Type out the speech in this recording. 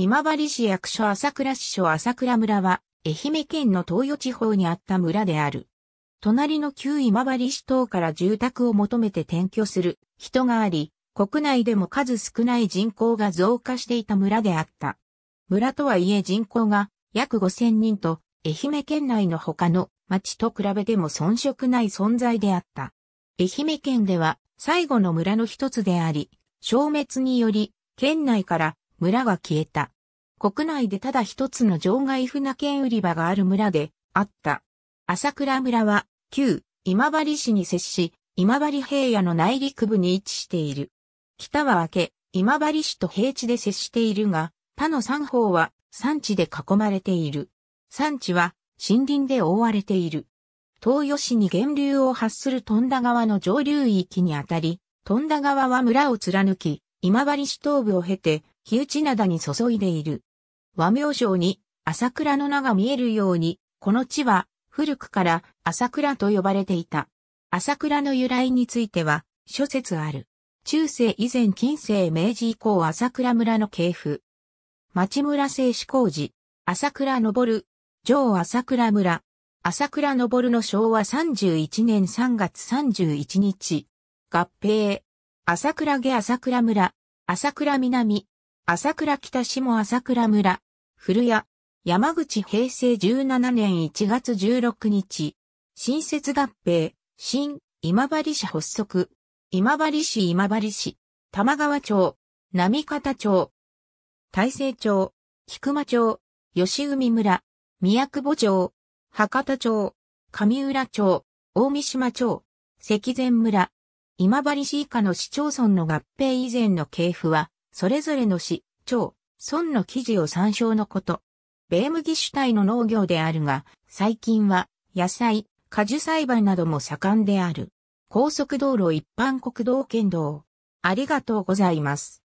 今治市役所朝倉市所朝倉村は、愛媛県の東予地方にあった村である。隣の旧今治市等から住宅を求めて転居する人があり、国内でも数少ない人口が増加していた村であった。村とはいえ人口が約5000人と、愛媛県内の他の町と比べても遜色ない存在であった。愛媛県では最後の村の一つであり、消滅により、県内から村が消えた。国内でただ一つの場外船券売り場がある村であった。朝倉村は旧今治市に接し、今治平野の内陸部に位置している。北は明け、今治市と平地で接しているが、他の三方は山地で囲まれている。山地は森林で覆われている。東予市に源流を発する富田川の上流域にあたり、富田川は村を貫き、今治市東部を経て、日内灘に注いでいる。和名称に朝倉の名が見えるように、この地は古くから朝倉と呼ばれていた。朝倉の由来については諸説ある。中世以前近世明治以降朝倉村の系譜。町村製志工事。朝倉昇、上朝倉村、朝倉昇の昭和31年3月31日、合併、朝倉下朝倉村、朝倉南、朝倉北下朝倉村、古谷、山口平成17年1月16日、新設合併、新、今治市発足、今治市今治市、玉川町、波方町、大成町、菊間町、吉海村、宮久保町、博多町、上浦町、大三島町、関前村、今治市以下の市町村の合併以前の系譜は、それぞれの市、町、村の記事を参照のこと。ベームギ主体の農業であるが、最近は野菜、果樹栽培なども盛んである。高速道路一般国道県道。ありがとうございます。